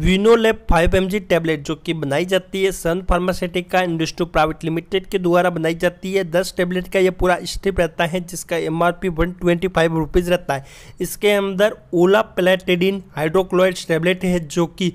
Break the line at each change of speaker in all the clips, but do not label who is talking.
विनोलेप five M tablet जो कि बनाई जाती है Sun pharmaceutical industry private limited के द्वारा बनाई जाती है दस टैबलेट का यह पूरा स्ट्रिप रहता है जिसका M R P one twenty five rupees रहता है इसके अंदर ओला प्लेटेडिन हाइड्रोक्लोइड टैबलेट है जो कि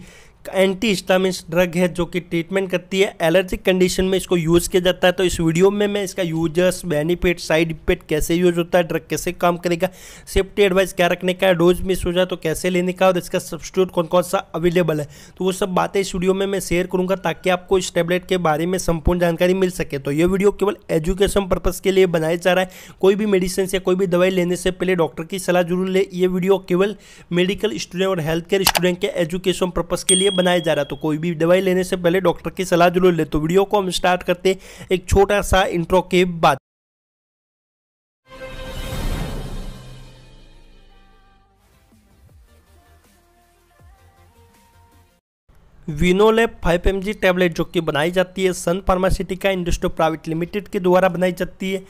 एंटी हिस्टामिन ड्रग है जो कि ट्रीटमेंट करती है एलर्जिक कंडीशन में इसको यूज़ किया जाता है तो इस वीडियो में मैं इसका यूजर्स बेनिफिट साइड इफेक्ट कैसे यूज होता है ड्रग कैसे काम करेगा सेफ्टी एडवाइस क्या रखने का है डोज मिस हो जाए तो कैसे लेने का और इसका सब्सिट्यूट कौन कौन सा अवेलेबल है तो वो सब बातें इस वीडियो में मैं शेयर करूँगा ताकि आपको इस टैबलेट के बारे में संपूर्ण जानकारी मिल सके तो ये वीडियो केवल एजुकेशन पर्पज़ के लिए बनाया जा रहा है कोई भी मेडिसिन या कोई भी दवाई लेने से पहले डॉक्टर की सलाह जरूर ले ये वीडियो केवल मेडिकल स्टूडेंट और हेल्थ केयर स्टूडेंट के एजुकेशन पर्पज़ के लिए बनाया जा रहा तो कोई भी दवाई लेने से पहले डॉक्टर की सलाह जरूर ले तो वीडियो को हम स्टार्ट करते एक छोटा सा इंट्रो के बाद विनोलेप फाइव एम टैबलेट जो कि बनाई जाती है Sun pharmaceutical industry private limited के द्वारा बनाई जाती है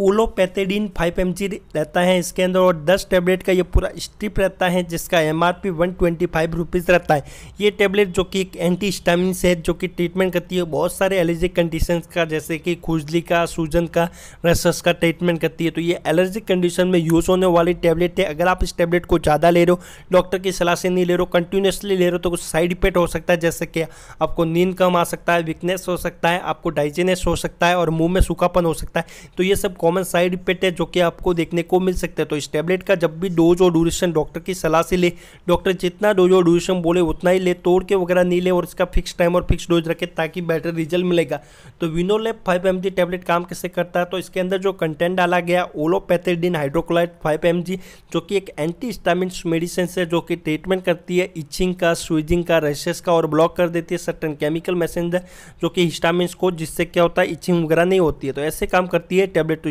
ओलोपैथेडीन 5 एम रहता है इसके अंदर और 10 टैबलेट का ये पूरा स्ट्रिप रहता है जिसका M R P one twenty five rupees रहता है ये टैबलेट जो कि एक एंटी स्टामिन है जो कि ट्रीटमेंट करती है बहुत सारे एलर्जिक कंडीशन का जैसे कि खुजली का सूजन का रसस का ट्रीटमेंट करती है तो ये एलर्जिक कंडीशन में यूज़ होने वाली टैबलेट है अगर आप इस टैबलेट को ज़्यादा ले रहे हो डॉक्टर की सलाह से नहीं ले रहे हो कंटिन्यूसली ले रहे हो तो कुछ साइड इफेक्ट हो सकता है जैसे कि आपको नींद कम आ सकता है वीकनेस हो सकता है आपको डाइजेनेस हो सकता है और मुँह में सूखापन हो सकता है तो ये सब कॉमन साइड इफेक्ट है जो कि आपको देखने को मिल सकता है तो इस टैबलेट का जब भी डोज और ड्यूरेशन डॉक्टर की सलाह से ले डॉक्टर जितना डोज और ड्यूरेशन बोले उतना ही ले तोड़ के वगैरह नहीं ले और इसका फिक्स टाइम और फिक्स डोज रखे ताकि बेटर रिजल्ट मिलेगा तो विनोलेप फाइव एम टैबलेट काम कैसे करता है तो इसके अंदर जो कंटेंट डाला गया ओलोपैथेडिन हाइड्रोक्लाइड फाइव एम जो कि एक एंटी स्टामिन मेडिसिन है जो कि ट्रीटमेंट करती है इचिंग का स्विजिंग का रेशेस का और ब्लॉक कर देती है सर्टन केमिकल मैसेंजर जो कि हिस्टामिन को जिससे क्या होता है इचिंग वगैरह नहीं होती है तो ऐसे काम करती है टैबलेट तो